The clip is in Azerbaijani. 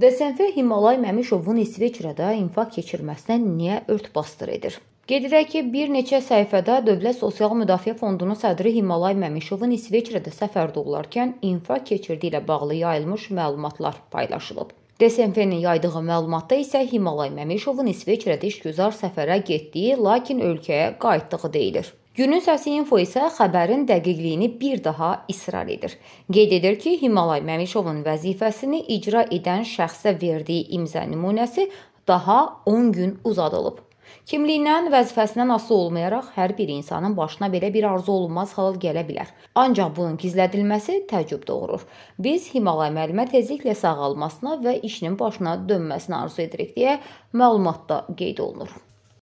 DSMV Himolay Məmişovun İsveçrədə infarkt keçirməsinə niyə örtbasdır edir? Qeyd edək ki, bir neçə səhifədə Dövlət Sosial Müdafiə Fondunun sədri Himolay Məmişovun İsveçrədə səfərdə olarkən infarkt keçirdiyi ilə bağlı yayılmış məlumatlar paylaşılıb. DSMV-nin yaydığı məlumatda isə Himolay Məmişovun İsveçrədə işgüzar səfərə getdiyi, lakin ölkəyə qayıtdığı deyilir. Günün səsi info isə xəbərin dəqiqliyini bir daha israr edir. Qeyd edir ki, Himalay Məmişovun vəzifəsini icra edən şəxsə verdiyi imza nümunəsi daha 10 gün uzadılıb. Kimliyindən, vəzifəsindən asılı olmayaraq hər bir insanın başına belə bir arzu olunmaz hal gələ bilər. Ancaq bunun gizlədilməsi təəccüb doğurur. Biz Himalay müəllimə tezliklə sağalmasına və işinin başına dönməsini arzu edirik deyə məlumatda qeyd olunur.